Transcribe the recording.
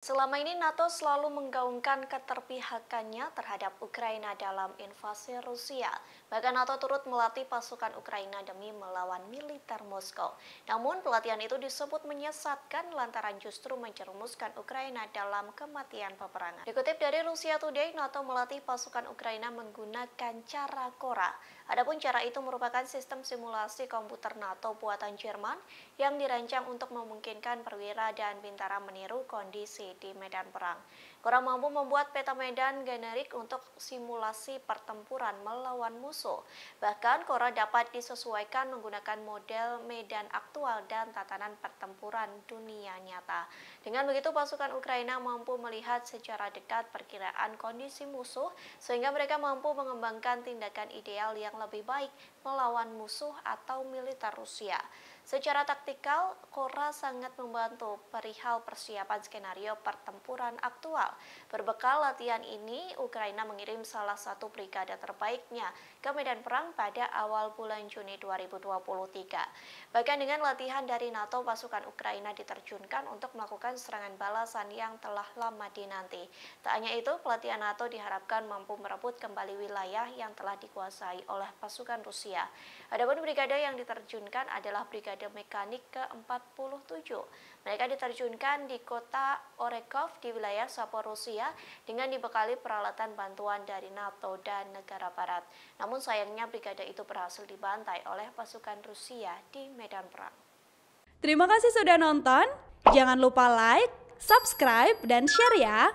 Selama ini NATO selalu menggaungkan keterpihakannya terhadap Ukraina dalam invasi Rusia. Bahkan NATO turut melatih pasukan Ukraina demi melawan militer Moskow. Namun pelatihan itu disebut menyesatkan lantaran justru mencermuskan Ukraina dalam kematian peperangan. Dikutip dari Rusia Today, NATO melatih pasukan Ukraina menggunakan cara Kora. Adapun cara itu merupakan sistem simulasi komputer NATO buatan Jerman yang dirancang untuk memungkinkan perwira dan bintara meniru kondisi di medan perang. Kurang mampu membuat peta medan generik untuk simulasi pertempuran melawan musuh. Bahkan Kora dapat disesuaikan menggunakan model medan aktual dan tatanan pertempuran dunia nyata. Dengan begitu pasukan Ukraina mampu melihat secara dekat perkiraan kondisi musuh sehingga mereka mampu mengembangkan tindakan ideal yang lebih baik melawan musuh atau militer Rusia. Secara taktikal, Kora sangat membantu perihal persiapan skenario pertempuran aktual. Berbekal latihan ini, Ukraina mengirim salah satu brigade terbaiknya ke medan perang pada awal bulan Juni 2023. Bahkan dengan latihan dari NATO, pasukan Ukraina diterjunkan untuk melakukan serangan balasan yang telah lama dinanti. Tak hanya itu, pelatihan NATO diharapkan mampu merebut kembali wilayah yang telah dikuasai oleh pasukan Rusia. Adapun brigade yang diterjunkan adalah brigade Brigade Mekanik ke-47. Mereka diterjunkan di kota Orekov di wilayah Rusia dengan dibekali peralatan bantuan dari NATO dan negara barat. Namun sayangnya brigade itu berhasil dibantai oleh pasukan Rusia di medan perang. Terima kasih sudah nonton. Jangan lupa like, subscribe, dan share ya.